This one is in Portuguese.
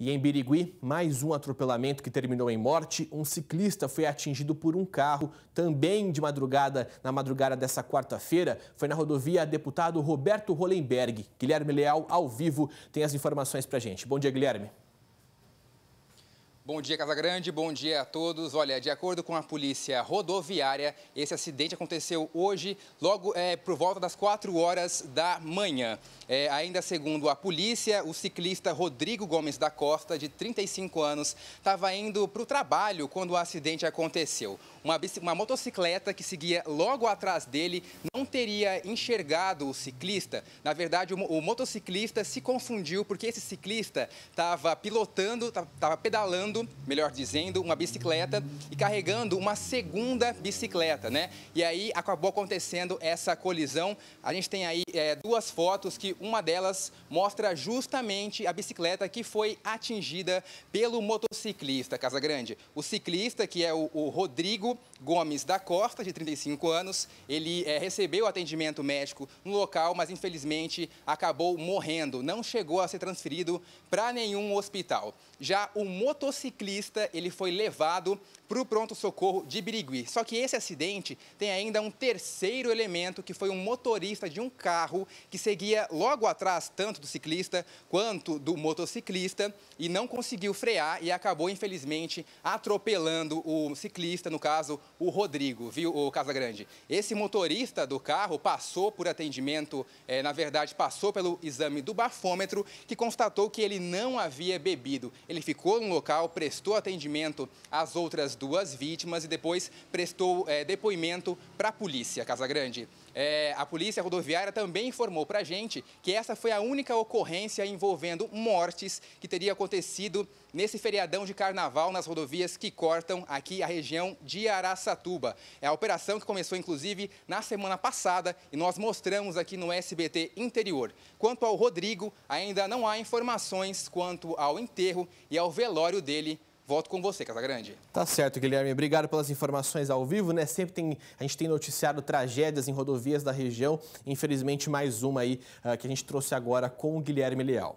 E em Birigui, mais um atropelamento que terminou em morte. Um ciclista foi atingido por um carro, também de madrugada, na madrugada dessa quarta-feira. Foi na rodovia deputado Roberto Rolenberg. Guilherme Leal, ao vivo, tem as informações para gente. Bom dia, Guilherme. Bom dia, Casa Grande. Bom dia a todos. Olha, de acordo com a polícia rodoviária, esse acidente aconteceu hoje, logo é, por volta das 4 horas da manhã. É, ainda segundo a polícia, o ciclista Rodrigo Gomes da Costa, de 35 anos, estava indo para o trabalho quando o acidente aconteceu. Uma, uma motocicleta que seguia logo atrás dele não teria enxergado o ciclista. Na verdade, o, o motociclista se confundiu porque esse ciclista estava pilotando, estava pedalando melhor dizendo, uma bicicleta e carregando uma segunda bicicleta, né? E aí acabou acontecendo essa colisão. A gente tem aí é, duas fotos que uma delas mostra justamente a bicicleta que foi atingida pelo motociclista, Casa Grande. O ciclista, que é o, o Rodrigo Gomes da Costa, de 35 anos, ele é, recebeu atendimento médico no local, mas infelizmente acabou morrendo. Não chegou a ser transferido para nenhum hospital. Já o motociclista ciclista ele foi levado para o pronto-socorro de Birigui. Só que esse acidente tem ainda um terceiro elemento, que foi um motorista de um carro que seguia logo atrás tanto do ciclista quanto do motociclista e não conseguiu frear e acabou, infelizmente, atropelando o ciclista, no caso, o Rodrigo, viu, o Casa Grande. Esse motorista do carro passou por atendimento, é, na verdade, passou pelo exame do bafômetro, que constatou que ele não havia bebido. Ele ficou no local prestou atendimento às outras duas vítimas e depois prestou é, depoimento para a polícia, Casagrande. É, a Polícia Rodoviária também informou para a gente que essa foi a única ocorrência envolvendo mortes que teria acontecido nesse feriadão de carnaval nas rodovias que cortam aqui a região de Araçatuba. É a operação que começou, inclusive, na semana passada e nós mostramos aqui no SBT Interior. Quanto ao Rodrigo, ainda não há informações quanto ao enterro e ao velório dele Volto com você, Casagrande. Tá certo, Guilherme. Obrigado pelas informações ao vivo, né? Sempre tem, a gente tem noticiado tragédias em rodovias da região. Infelizmente, mais uma aí uh, que a gente trouxe agora com o Guilherme Leal.